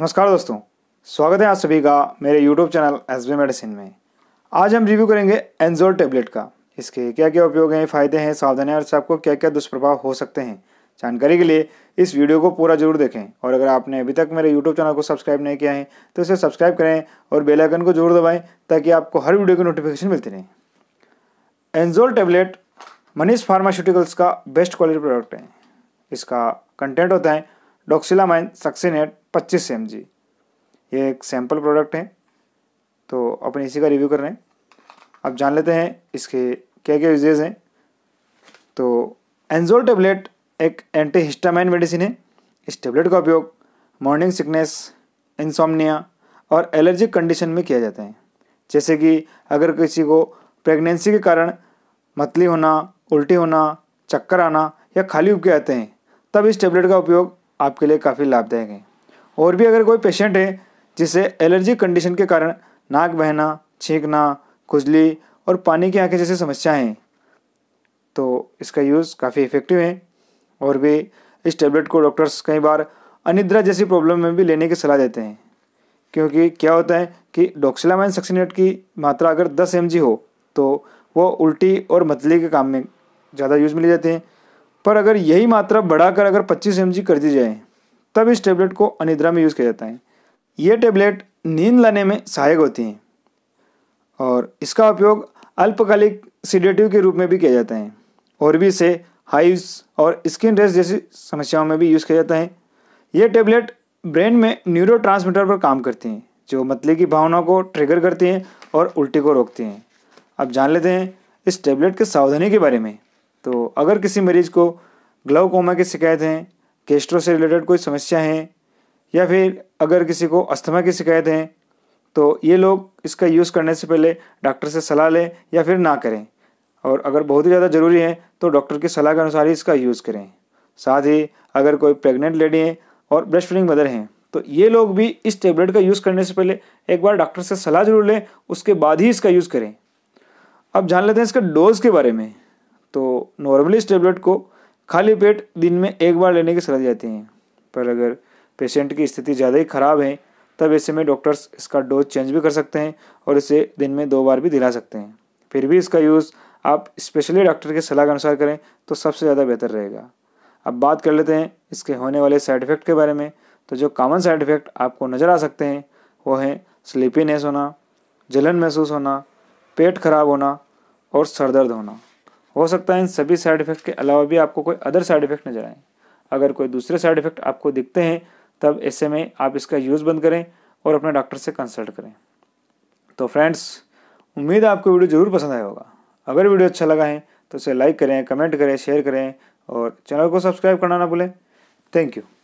नमस्कार दोस्तों स्वागत है आप सभी का मेरे YouTube channel S B medicine में आज हम रिव्यू करेंगे एनजोल टेबलेट का इसके क्या क्या उपयोग हैं फ़ायदे हैं सावधानियां और आपको क्या क्या दुष्प्रभाव हो सकते हैं जानकारी के लिए इस वीडियो को पूरा जरूर देखें और अगर आपने अभी तक मेरे यूट्यूब चैनल को सब्सक्राइब नहीं किया है तो इसे सब्सक्राइब करें और बेलाइकन को जरूर दबाएँ ताकि आपको हर वीडियो की नोटिफिकेशन मिलती रहे एनजोल टेबलेट मनीष फार्मास्यूटिकल्स का बेस्ट क्वालिटी प्रोडक्ट है इसका कंटेंट होता है डॉक्सिलामाइन पच्चीस 25 एम ये एक सैम्पल प्रोडक्ट है तो अपन इसी का रिव्यू कर रहे हैं अब जान लेते हैं इसके क्या क्या यूजेज हैं तो एनजोल टेबलेट एक एंटी हिस्टामाइन मेडिसिन है इस टेबलेट का उपयोग मॉर्निंग सिकनेस इंसोमनिया और एलर्जिक कंडीशन में किया जाता है जैसे कि अगर किसी को प्रेगनेंसी के कारण मतली होना उल्टी होना चक्कर आना या खाली उपके आते हैं तब इस टेबलेट का उपयोग आपके लिए काफ़ी लाभदायक हैं और भी अगर कोई पेशेंट है जिसे एलर्जी कंडीशन के कारण नाक बहना छींकना खुजली और पानी की आंखें जैसी समस्याएं हैं तो इसका यूज़ काफ़ी इफ़ेक्टिव है और भी इस टेबलेट को डॉक्टर्स कई बार अनिद्रा जैसी प्रॉब्लम में भी लेने की सलाह देते हैं क्योंकि क्या होता है कि डॉक्सिलामाइन सक्सीनेट की मात्रा अगर 10 एम हो तो वो उल्टी और मतली के काम में ज़्यादा यूज़ मिली जाती हैं पर अगर यही मात्रा बढ़ाकर अगर 25 एम कर दी जाए तब इस टेबलेट को अनिद्रा में यूज़ किया जाता है ये टेबलेट नींद लाने में सहायक होती हैं और इसका उपयोग अल्पकालिक सीडेटिव के रूप में भी किया जाता है और भी इसे हाइव्स और स्किन रेस जैसी समस्याओं में भी यूज़ किया जाता है ये टेबलेट ब्रेन में न्यूरो पर काम करती हैं जो मतले की भावना को ट्रिगर करती हैं और उल्टी को रोकती हैं अब जान लेते हैं इस टेबलेट के सावधानी के बारे में तो अगर किसी मरीज को ग्लाउकोमा की शिकायत है केस्ट्रो से रिलेटेड कोई समस्या है या फिर अगर किसी को अस्थमा की शिकायत है तो ये लोग इसका यूज़ करने से पहले डॉक्टर से सलाह लें या फिर ना करें और अगर बहुत ही ज़्यादा ज़रूरी है तो डॉक्टर की सलाह के अनुसार ही इसका यूज़ करें साथ ही अगर कोई प्रेग्नेंट लेडी हैं और ब्रेस्ट फीडिंग मदर हैं तो ये लोग भी इस टेबलेट का यूज़ करने से पहले एक बार डॉक्टर से सलाह जरूर लें उसके बाद ही इसका यूज़ करें अब जान लेते हैं इसके डोज़ के बारे में तो नॉर्मली इस टेबलेट को खाली पेट दिन में एक बार लेने की सलाह दी जाती है पर अगर पेशेंट की स्थिति ज़्यादा ही खराब है तब ऐसे में डॉक्टर्स इसका डोज चेंज भी कर सकते हैं और इसे दिन में दो बार भी दिला सकते हैं फिर भी इसका यूज़ आप स्पेशली डॉक्टर के सलाह के अनुसार करें तो सबसे ज़्यादा बेहतर रहेगा अब बात कर लेते हैं इसके होने वाले साइड इफ़ेक्ट के बारे में तो जो कॉमन साइड इफ़ेक्ट आपको नज़र आ सकते हैं वो हैं स्लीपीनेस होना जलन महसूस होना पेट खराब होना और सर दर्द होना हो सकता है इन सभी साइड इफ़ेक्ट के अलावा भी आपको कोई अदर साइड इफ़ेक्ट नज़र आए अगर कोई दूसरे साइड इफ़ेक्ट आपको दिखते हैं तब ऐसे में आप इसका यूज़ बंद करें और अपने डॉक्टर से कंसल्ट करें तो फ्रेंड्स उम्मीद है आपको वीडियो ज़रूर पसंद आया होगा अगर वीडियो अच्छा लगा है तो उसे लाइक करें कमेंट करें शेयर करें और चैनल को सब्सक्राइब करना ना भूलें थैंक यू